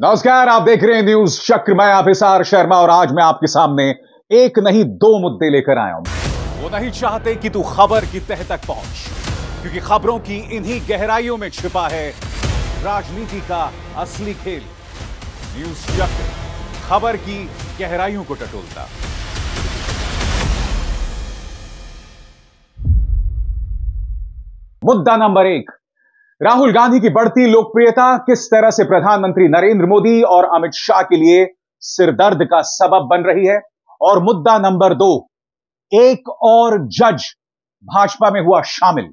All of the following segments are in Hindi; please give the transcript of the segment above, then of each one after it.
नमस्कार आप देख रहे हैं न्यूज चक्र मैं आफिसार शर्मा और आज मैं आपके सामने एक नहीं दो मुद्दे लेकर आया हूं वो नहीं चाहते कि तू खबर की तह तक पहुंच क्योंकि खबरों की इन्हीं गहराइयों में छिपा है राजनीति का असली खेल न्यूज चक्र खबर की गहराइयों को टटोलता मुद्दा नंबर एक राहुल गांधी की बढ़ती लोकप्रियता किस तरह से प्रधानमंत्री नरेंद्र मोदी और अमित शाह के लिए सिरदर्द का सबब बन रही है और मुद्दा नंबर दो एक और जज भाजपा में हुआ शामिल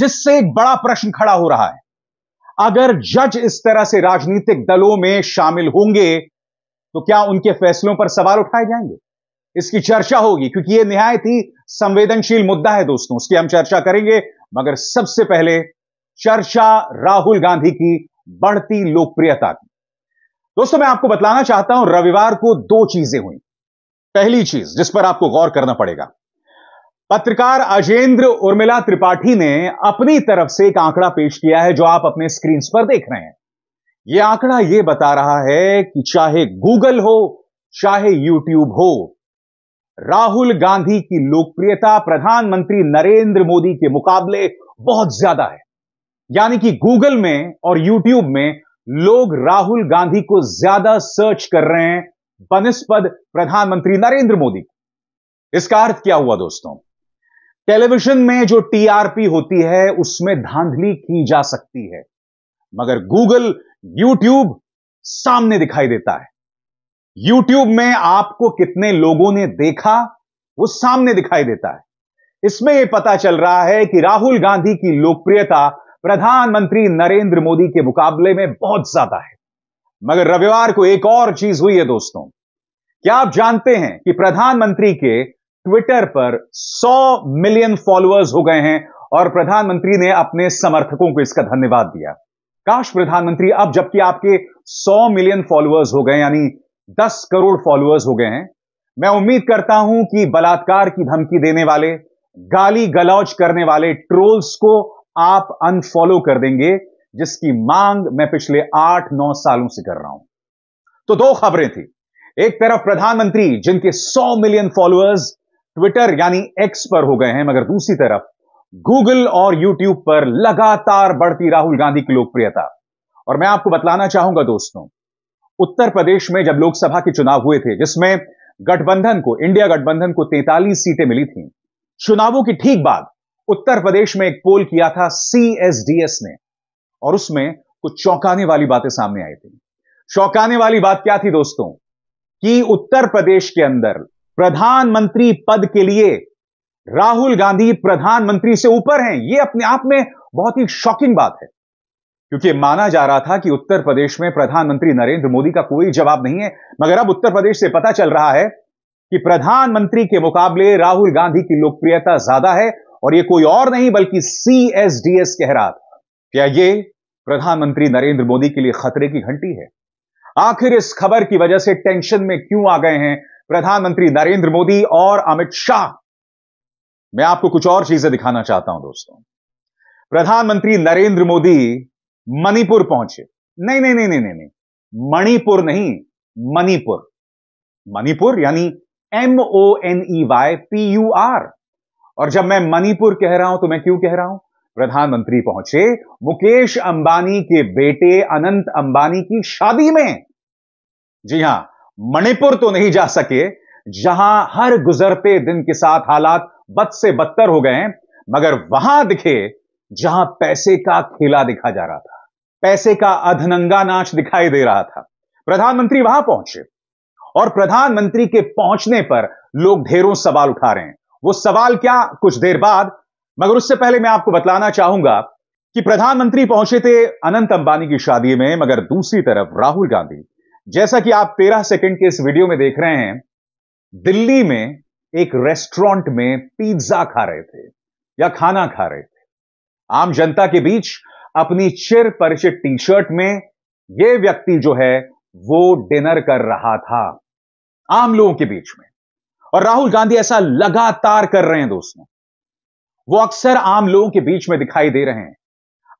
जिससे एक बड़ा प्रश्न खड़ा हो रहा है अगर जज इस तरह से राजनीतिक दलों में शामिल होंगे तो क्या उनके फैसलों पर सवाल उठाए जाएंगे इसकी चर्चा होगी क्योंकि यह निहायत ही संवेदनशील मुद्दा है दोस्तों उसकी हम चर्चा करेंगे मगर सबसे पहले चर्चा राहुल गांधी की बढ़ती लोकप्रियता की दोस्तों मैं आपको बतलाना चाहता हूं रविवार को दो चीजें हुई पहली चीज जिस पर आपको गौर करना पड़ेगा पत्रकार अजेंद्र उर्मिला त्रिपाठी ने अपनी तरफ से एक आंकड़ा पेश किया है जो आप अपने स्क्रीन पर देख रहे हैं यह आंकड़ा यह बता रहा है कि चाहे गूगल हो चाहे यूट्यूब हो राहुल गांधी की लोकप्रियता प्रधानमंत्री नरेंद्र मोदी के मुकाबले बहुत ज्यादा है यानी कि गूगल में और यूट्यूब में लोग राहुल गांधी को ज्यादा सर्च कर रहे हैं बनस्पद प्रधानमंत्री नरेंद्र मोदी इसका अर्थ क्या हुआ दोस्तों टेलीविजन में जो टीआरपी होती है उसमें धांधली की जा सकती है मगर गूगल यूट्यूब सामने दिखाई देता है यूट्यूब में आपको कितने लोगों ने देखा वो सामने दिखाई देता है इसमें यह पता चल रहा है कि राहुल गांधी की लोकप्रियता प्रधानमंत्री नरेंद्र मोदी के मुकाबले में बहुत ज्यादा है मगर रविवार को एक और चीज हुई है दोस्तों क्या आप जानते हैं कि प्रधानमंत्री के ट्विटर पर 100 मिलियन फॉलोअर्स हो गए हैं और प्रधानमंत्री ने अपने समर्थकों को इसका धन्यवाद दिया काश प्रधानमंत्री अब जबकि आपके 100 मिलियन फॉलोअर्स हो गए यानी 10 करोड़ फॉलोअर्स हो गए हैं मैं उम्मीद करता हूं कि बलात्कार की धमकी देने वाले गाली गलौज करने वाले ट्रोल्स को आप अनफॉलो कर देंगे जिसकी मांग मैं पिछले आठ नौ सालों से कर रहा हूं तो दो खबरें थी एक तरफ प्रधानमंत्री जिनके 100 मिलियन फॉलोअर्स ट्विटर यानी एक्स पर हो गए हैं मगर दूसरी तरफ गूगल और यूट्यूब पर लगातार बढ़ती राहुल गांधी की लोकप्रियता और मैं आपको बतलाना चाहूंगा दोस्तों उत्तर प्रदेश में जब लोकसभा के चुनाव हुए थे जिसमें गठबंधन को इंडिया गठबंधन को 43 सीटें मिली थी चुनावों के ठीक बाद उत्तर प्रदेश में एक पोल किया था सीएसडीएस ने और उसमें कुछ चौंकाने वाली बातें सामने आई थी चौंकाने वाली बात क्या थी दोस्तों कि उत्तर प्रदेश के अंदर प्रधानमंत्री पद के लिए राहुल गांधी प्रधानमंत्री से ऊपर हैं यह अपने आप में बहुत ही शॉकिंग बात है क्योंकि माना जा रहा था कि उत्तर प्रदेश में प्रधानमंत्री नरेंद्र मोदी का कोई जवाब नहीं है मगर अब उत्तर प्रदेश से पता चल रहा है कि प्रधानमंत्री के मुकाबले राहुल गांधी की लोकप्रियता ज्यादा है और ये कोई और नहीं बल्कि सीएसडीएस कह रहा था क्या ये प्रधानमंत्री नरेंद्र मोदी के लिए खतरे की घंटी है आखिर इस खबर की वजह से टेंशन में क्यों आ गए हैं प्रधानमंत्री नरेंद्र मोदी और अमित शाह मैं आपको कुछ और चीजें दिखाना चाहता हूं दोस्तों प्रधानमंत्री नरेंद्र मोदी मणिपुर पहुंचे नहीं नहीं नहीं नहीं नहीं, नहीं। मणिपुर नहीं मणिपुर मणिपुर यानी M O N E Y P U R और जब मैं मणिपुर कह रहा हूं तो मैं क्यों कह रहा हूं प्रधानमंत्री पहुंचे मुकेश अंबानी के बेटे अनंत अंबानी की शादी में जी हां मणिपुर तो नहीं जा सके जहां हर गुजरते दिन के साथ हालात बद से बदतर हो गए मगर वहां दिखे जहां पैसे का खेला दिखा जा रहा था पैसे का अधनंगा नाच दिखाई दे रहा था प्रधानमंत्री वहां पहुंचे और प्रधानमंत्री के पहुंचने पर लोग ढेरों सवाल उठा रहे हैं वो सवाल क्या कुछ देर बाद मगर उससे पहले मैं आपको बतलाना चाहूंगा कि प्रधानमंत्री पहुंचे थे अनंत अंबानी की शादी में मगर दूसरी तरफ राहुल गांधी जैसा कि आप तेरह सेकंड के इस वीडियो में देख रहे हैं दिल्ली में एक रेस्टोरेंट में पिज्जा खा रहे थे या खाना खा रहे थे आम जनता के बीच अपनी चिर परिचित टी शर्ट में यह व्यक्ति जो है वो डिनर कर रहा था आम लोगों के बीच में और राहुल गांधी ऐसा लगातार कर रहे हैं दोस्तों वो अक्सर आम लोगों के बीच में दिखाई दे रहे हैं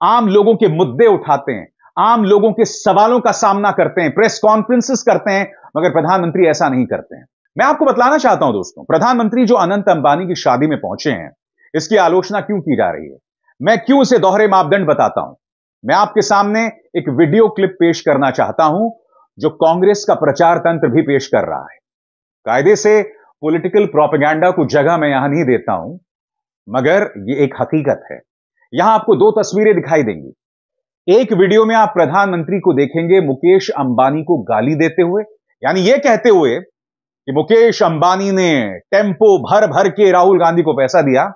आम लोगों के मुद्दे उठाते हैं आम लोगों के सवालों का सामना करते हैं प्रेस कॉन्फ्रेंसिस करते हैं मगर प्रधानमंत्री ऐसा नहीं करते हैं मैं आपको बतलाना चाहता हूं दोस्तों प्रधानमंत्री जो अनंत अंबानी की शादी में पहुंचे हैं इसकी आलोचना क्यों की जा रही है मैं क्यों इसे दोहरे मापदंड बताता हूं मैं आपके सामने एक वीडियो क्लिप पेश करना चाहता हूं जो कांग्रेस का प्रचार तंत्र भी पेश कर रहा है कायदे से पॉलिटिकल प्रोपेगेंडा को जगह मैं यहां नहीं देता हूं मगर ये एक हकीकत है यहां आपको दो तस्वीरें दिखाई देंगी एक वीडियो में आप प्रधानमंत्री को देखेंगे मुकेश अंबानी को गाली देते हुए यानी यह कहते हुए कि मुकेश अंबानी ने टेम्पो भर भर के राहुल गांधी को पैसा दिया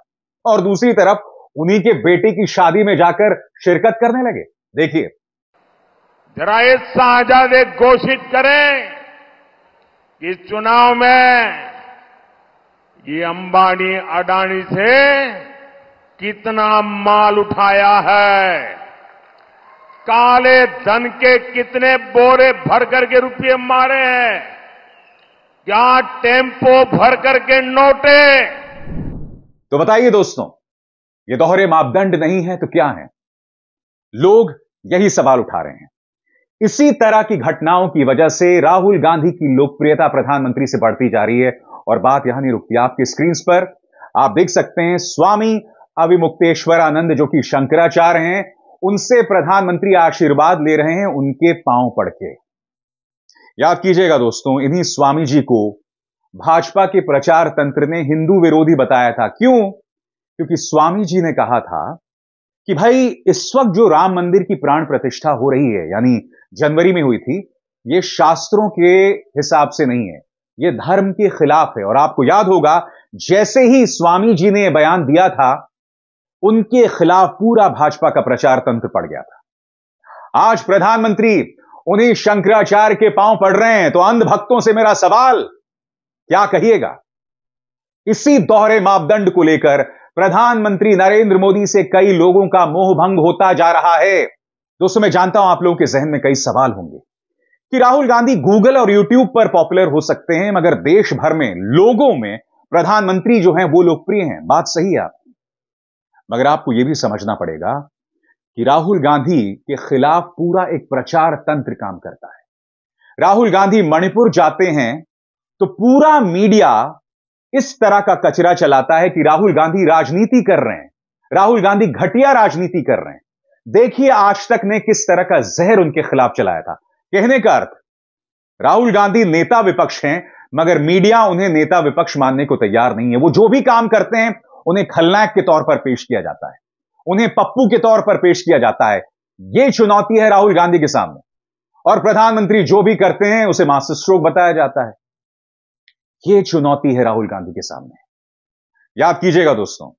और दूसरी तरफ उन्हीं के बेटे की शादी में जाकर शिरकत करने लगे देखिए जरा इस घोषित करें कि चुनाव में ये अंबानी अडानी से कितना माल उठाया है काले धन के कितने बोरे भर करके रुपये मारे हैं क्या टेम्पो भर करके नोटे तो बताइए दोस्तों ये दोहरे मापदंड नहीं है तो क्या है लोग यही सवाल उठा रहे हैं इसी तरह की घटनाओं की वजह से राहुल गांधी की लोकप्रियता प्रधानमंत्री से बढ़ती जा रही है और बात यहां नहीं रुकती आपके स्क्रीन पर आप देख सकते हैं स्वामी अविमुक्तेश्वरानंद जो कि शंकराचार्य हैं उनसे प्रधानमंत्री आशीर्वाद ले रहे हैं उनके पांव पड़ के याद कीजिएगा दोस्तों इन्हीं स्वामी जी को भाजपा के प्रचार तंत्र ने हिंदू विरोधी बताया था क्यों क्योंकि स्वामी जी ने कहा था कि भाई इस वक्त जो राम मंदिर की प्राण प्रतिष्ठा हो रही है यानी जनवरी में हुई थी ये शास्त्रों के हिसाब से नहीं है ये धर्म के खिलाफ है और आपको याद होगा जैसे ही स्वामी जी ने बयान दिया था उनके खिलाफ पूरा भाजपा का प्रचार तंत्र पड़ गया था आज प्रधानमंत्री उन्हीं शंकराचार्य के पांव पड़ रहे हैं तो अंध भक्तों से मेरा सवाल क्या कहिएगा इसी दोहरे मापदंड को लेकर प्रधानमंत्री नरेंद्र मोदी से कई लोगों का मोह भंग होता जा रहा है दोस्तों मैं जानता हूं आप लोगों के जहन में कई सवाल होंगे कि राहुल गांधी गूगल और यूट्यूब पर पॉपुलर हो सकते हैं मगर देश भर में लोगों में प्रधानमंत्री जो हैं वो लोकप्रिय हैं बात सही है आपकी मगर आपको यह भी समझना पड़ेगा कि राहुल गांधी के खिलाफ पूरा एक प्रचार तंत्र काम करता है राहुल गांधी मणिपुर जाते हैं तो पूरा मीडिया इस तरह का कचरा चलाता है कि राहुल गांधी राजनीति कर रहे हैं राहुल गांधी घटिया राजनीति कर रहे हैं देखिए आज तक ने किस तरह का जहर उनके खिलाफ चलाया था कहने का अर्थ राहुल गांधी नेता विपक्ष हैं मगर मीडिया उन्हें नेता विपक्ष मानने को तैयार नहीं है वो जो भी काम करते हैं उन्हें खलनायक के तौर पर पेश किया जाता है उन्हें पप्पू के तौर पर पेश किया जाता है यह चुनौती है राहुल गांधी के सामने और प्रधानमंत्री जो भी करते हैं उसे मास्टर स्ट्रोक बताया जाता है यह चुनौती है राहुल गांधी के सामने याद कीजिएगा दोस्तों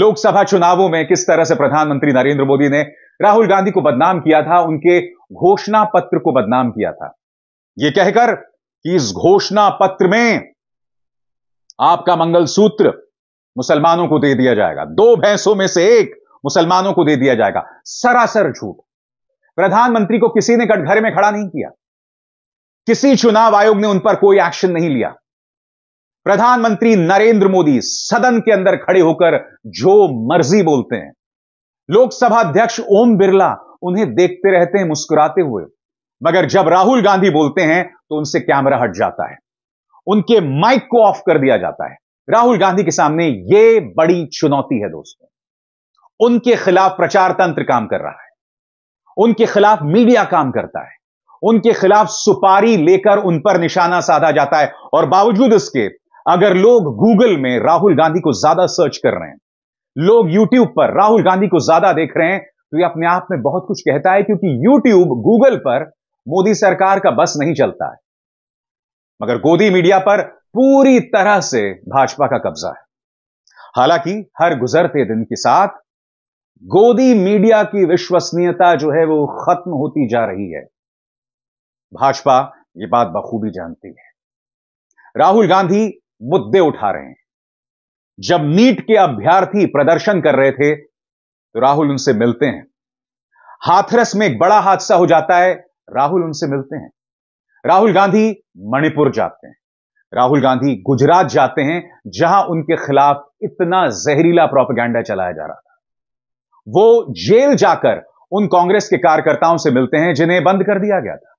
लोकसभा चुनावों में किस तरह से प्रधानमंत्री नरेंद्र मोदी ने राहुल गांधी को बदनाम किया था उनके घोषणा पत्र को बदनाम किया था यह कह कहकर कि इस घोषणा पत्र में आपका मंगलसूत्र मुसलमानों को दे दिया जाएगा दो भैंसों में से एक मुसलमानों को दे दिया जाएगा सरासर झूठ प्रधानमंत्री को किसी ने कटघरे में खड़ा नहीं किया किसी चुनाव आयोग ने उन पर कोई एक्शन नहीं लिया प्रधानमंत्री नरेंद्र मोदी सदन के अंदर खड़े होकर जो मर्जी बोलते हैं लोकसभा अध्यक्ष ओम बिरला उन्हें देखते रहते हैं मुस्कुराते हुए मगर जब राहुल गांधी बोलते हैं तो उनसे कैमरा हट जाता है उनके माइक को ऑफ कर दिया जाता है राहुल गांधी के सामने यह बड़ी चुनौती है दोस्तों उनके खिलाफ प्रचार तंत्र काम कर रहा है उनके खिलाफ मीडिया काम करता है उनके खिलाफ सुपारी लेकर उन पर निशाना साधा जाता है और बावजूद इसके अगर लोग गूगल में राहुल गांधी को ज्यादा सर्च कर रहे हैं लोग यूट्यूब पर राहुल गांधी को ज्यादा देख रहे हैं तो ये अपने आप में बहुत कुछ कहता है क्योंकि यूट्यूब गूगल पर मोदी सरकार का बस नहीं चलता है मगर गोदी मीडिया पर पूरी तरह से भाजपा का कब्जा है हालांकि हर गुजरते दिन के साथ गोदी मीडिया की विश्वसनीयता जो है वो खत्म होती जा रही है भाजपा ये बात बखूबी जानती है राहुल गांधी मुद्दे उठा रहे हैं जब नीट के अभ्यर्थी प्रदर्शन कर रहे थे तो राहुल उनसे मिलते हैं हाथरस में एक बड़ा हादसा हो जाता है राहुल उनसे मिलते हैं राहुल गांधी मणिपुर जाते हैं राहुल गांधी गुजरात जाते हैं जहां उनके खिलाफ इतना जहरीला प्रोपेगेंडा चलाया जा रहा था वो जेल जाकर उन कांग्रेस के कार्यकर्ताओं से मिलते हैं जिन्हें बंद कर दिया गया था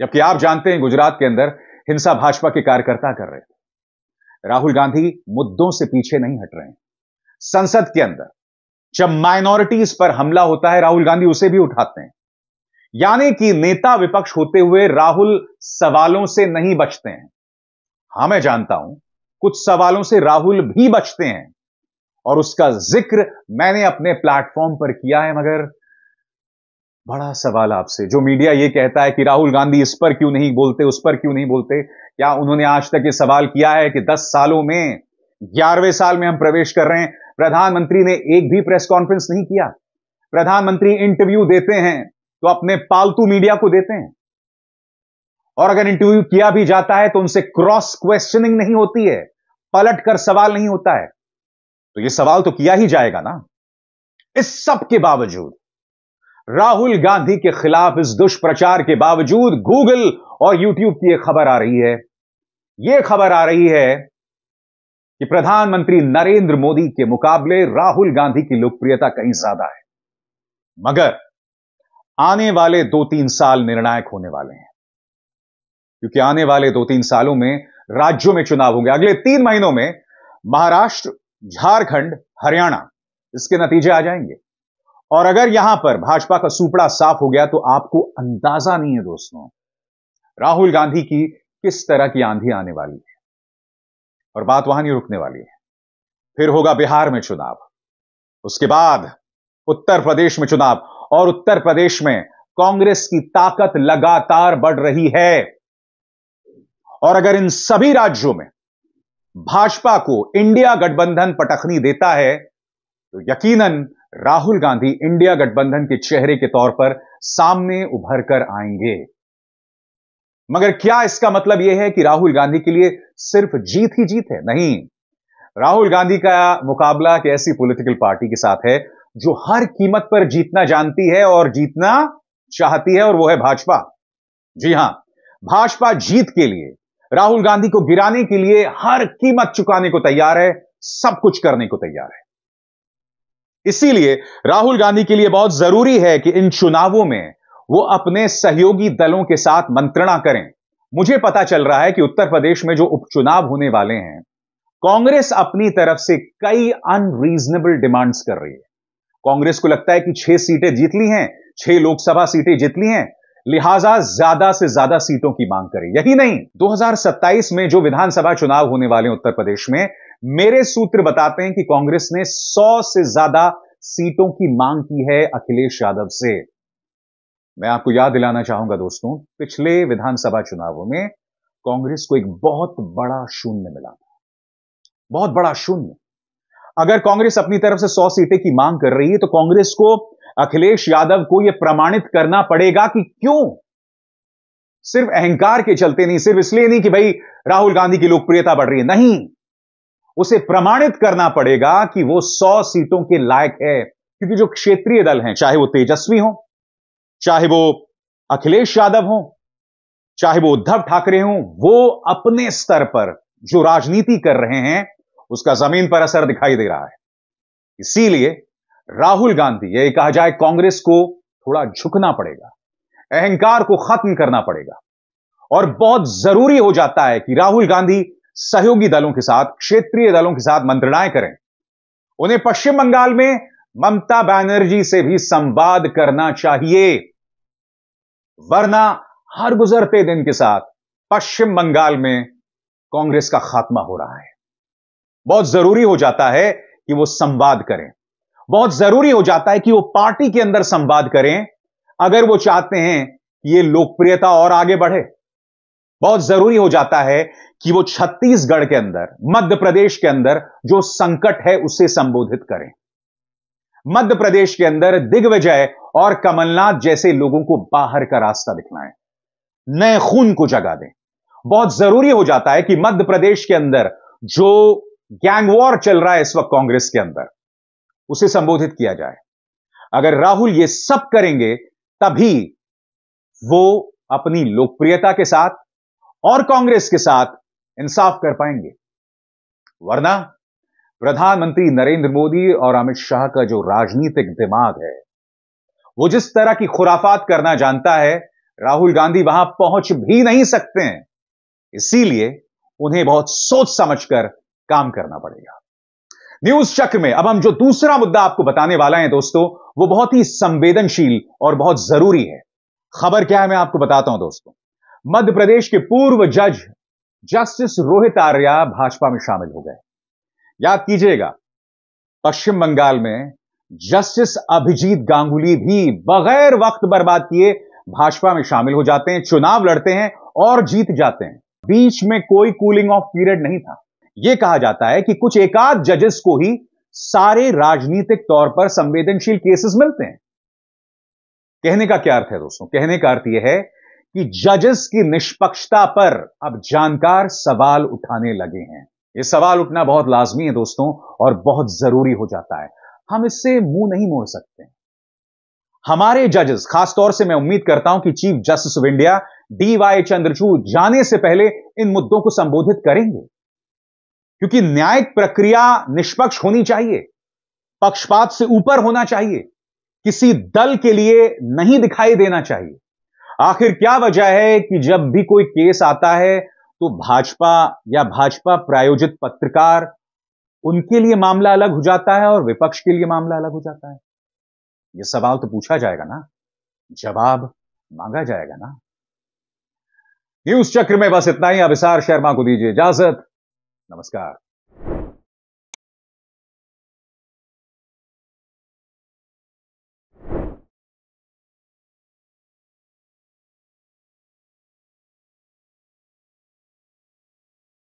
जबकि आप जानते हैं गुजरात के अंदर हिंसा भाजपा के कार्यकर्ता कर रहे थे राहुल गांधी मुद्दों से पीछे नहीं हट रहे हैं संसद के अंदर जब माइनॉरिटीज पर हमला होता है राहुल गांधी उसे भी उठाते हैं यानी कि नेता विपक्ष होते हुए राहुल सवालों से नहीं बचते हैं हां मैं जानता हूं कुछ सवालों से राहुल भी बचते हैं और उसका जिक्र मैंने अपने प्लेटफॉर्म पर किया है मगर बड़ा सवाल आपसे जो मीडिया ये कहता है कि राहुल गांधी इस पर क्यों नहीं बोलते उस पर क्यों नहीं बोलते क्या उन्होंने आज तक ये सवाल किया है कि 10 सालों में ग्यारहवें साल में हम प्रवेश कर रहे हैं प्रधानमंत्री ने एक भी प्रेस कॉन्फ्रेंस नहीं किया प्रधानमंत्री इंटरव्यू देते हैं तो अपने पालतू मीडिया को देते हैं और अगर इंटरव्यू किया भी जाता है तो उनसे क्रॉस क्वेश्चनिंग नहीं होती है पलट कर सवाल नहीं होता है तो यह सवाल तो किया ही जाएगा ना इस सब के बावजूद राहुल गांधी के खिलाफ इस दुष्प्रचार के बावजूद गूगल और यूट्यूब की एक खबर आ रही है यह खबर आ रही है कि प्रधानमंत्री नरेंद्र मोदी के मुकाबले राहुल गांधी की लोकप्रियता कहीं ज्यादा है मगर आने वाले दो तीन साल निर्णायक होने वाले हैं क्योंकि आने वाले दो तीन सालों में राज्यों में चुनाव होंगे अगले तीन महीनों में महाराष्ट्र झारखंड हरियाणा इसके नतीजे आ जाएंगे और अगर यहां पर भाजपा का सुपड़ा साफ हो गया तो आपको अंदाजा नहीं है दोस्तों राहुल गांधी की किस तरह की आंधी आने वाली है और बात वहां नहीं रुकने वाली है फिर होगा बिहार में चुनाव उसके बाद उत्तर प्रदेश में चुनाव और उत्तर प्रदेश में कांग्रेस की ताकत लगातार बढ़ रही है और अगर इन सभी राज्यों में भाजपा को इंडिया गठबंधन पटखनी देता है तो यकीनन राहुल गांधी इंडिया गठबंधन के चेहरे के तौर पर सामने उभर कर आएंगे मगर क्या इसका मतलब यह है कि राहुल गांधी के लिए सिर्फ जीत ही जीत है नहीं राहुल गांधी का मुकाबला एक ऐसी पॉलिटिकल पार्टी के साथ है जो हर कीमत पर जीतना जानती है और जीतना चाहती है और वो है भाजपा जी हां भाजपा जीत के लिए राहुल गांधी को गिराने के लिए हर कीमत चुकाने को तैयार है सब कुछ करने को तैयार है इसीलिए राहुल गांधी के लिए बहुत जरूरी है कि इन चुनावों में वो अपने सहयोगी दलों के साथ मंत्रणा करें मुझे पता चल रहा है कि उत्तर प्रदेश में जो उपचुनाव होने वाले हैं कांग्रेस अपनी तरफ से कई अनरीजनेबल डिमांड्स कर रही है कांग्रेस को लगता है कि छह सीटें जीत ली हैं छह लोकसभा सीटें जीत ली हैं लिहाजा ज्यादा से ज्यादा सीटों की मांग करें यही नहीं 2027 में जो विधानसभा चुनाव होने वाले उत्तर प्रदेश में मेरे सूत्र बताते हैं कि कांग्रेस ने 100 से ज्यादा सीटों की मांग की है अखिलेश यादव से मैं आपको याद दिलाना चाहूंगा दोस्तों पिछले विधानसभा चुनावों में कांग्रेस को एक बहुत बड़ा शून्य मिला था बहुत बड़ा शून्य अगर कांग्रेस अपनी तरफ से 100 सीटें की मांग कर रही है तो कांग्रेस को अखिलेश यादव को यह प्रमाणित करना पड़ेगा कि क्यों सिर्फ अहंकार के चलते नहीं सिर्फ इसलिए नहीं कि भाई राहुल गांधी की लोकप्रियता बढ़ रही है नहीं उसे प्रमाणित करना पड़ेगा कि वो सौ सीटों के लायक है क्योंकि जो क्षेत्रीय दल हैं चाहे वो तेजस्वी हो चाहे वो अखिलेश यादव हो चाहे वो उद्धव ठाकरे हो वो अपने स्तर पर जो राजनीति कर रहे हैं उसका जमीन पर असर दिखाई दे रहा है इसीलिए राहुल गांधी यही कहा जाए कांग्रेस को थोड़ा झुकना पड़ेगा अहंकार को खत्म करना पड़ेगा और बहुत जरूरी हो जाता है कि राहुल गांधी सहयोगी दलों के साथ क्षेत्रीय दलों के साथ मंत्रणाएं करें उन्हें पश्चिम बंगाल में ममता बनर्जी से भी संवाद करना चाहिए वरना हर गुजरते दिन के साथ पश्चिम बंगाल में कांग्रेस का खात्मा हो रहा है बहुत जरूरी हो जाता है कि वो संवाद करें बहुत जरूरी हो जाता है कि वो पार्टी के अंदर संवाद करें अगर वो चाहते हैं कि ये लोकप्रियता और आगे बढ़े बहुत जरूरी हो जाता है कि वो छत्तीसगढ़ के अंदर मध्य प्रदेश के अंदर जो संकट है उसे संबोधित करें मध्य प्रदेश के अंदर दिग्विजय और कमलनाथ जैसे लोगों को बाहर का रास्ता दिखलाएं नए खून को जगा दें बहुत जरूरी हो जाता है कि मध्य प्रदेश के अंदर जो गैंग वॉर चल रहा है इस वक्त कांग्रेस के अंदर उसे संबोधित किया जाए अगर राहुल ये सब करेंगे तभी वो अपनी लोकप्रियता के साथ और कांग्रेस के साथ इंसाफ कर पाएंगे वरना प्रधानमंत्री नरेंद्र मोदी और अमित शाह का जो राजनीतिक दिमाग है वो जिस तरह की खुराफात करना जानता है राहुल गांधी वहां पहुंच भी नहीं सकते हैं इसीलिए उन्हें बहुत सोच समझकर काम करना पड़ेगा न्यूज चक में अब हम जो दूसरा मुद्दा आपको बताने वाला है दोस्तों वो बहुत ही संवेदनशील और बहुत जरूरी है खबर क्या है मैं आपको बताता हूं दोस्तों मध्य प्रदेश के पूर्व जज जस्टिस रोहित आर्या भाजपा में शामिल हो गए याद कीजिएगा पश्चिम बंगाल में जस्टिस अभिजीत गांगुली भी बगैर वक्त बर्बाद किए भाजपा में शामिल हो जाते हैं चुनाव लड़ते हैं और जीत जाते हैं बीच में कोई कूलिंग ऑफ पीरियड नहीं था यह कहा जाता है कि कुछ एकाध जजेस को ही सारे राजनीतिक तौर पर संवेदनशील केसेस मिलते हैं कहने का क्या अर्थ है दोस्तों कहने का अर्थ यह है कि जजेस की निष्पक्षता पर अब जानकार सवाल उठाने लगे हैं यह सवाल उठना बहुत लाजमी है दोस्तों और बहुत जरूरी हो जाता है हम इससे मुंह नहीं मोड़ सकते हमारे जजेस खासतौर से मैं उम्मीद करता हूं कि chief justice of India D Y Chandrachud जाने से पहले इन मुद्दों को संबोधित करेंगे क्योंकि न्यायिक प्रक्रिया निष्पक्ष होनी चाहिए पक्षपात से ऊपर होना चाहिए किसी दल के लिए नहीं दिखाई देना चाहिए आखिर क्या वजह है कि जब भी कोई केस आता है तो भाजपा या भाजपा प्रायोजित पत्रकार उनके लिए मामला अलग हो जाता है और विपक्ष के लिए मामला अलग हो जाता है यह सवाल तो पूछा जाएगा ना जवाब मांगा जाएगा ना न्यूज चक्र में बस इतना ही अभिसार शर्मा को दीजिए इजाजत नमस्कार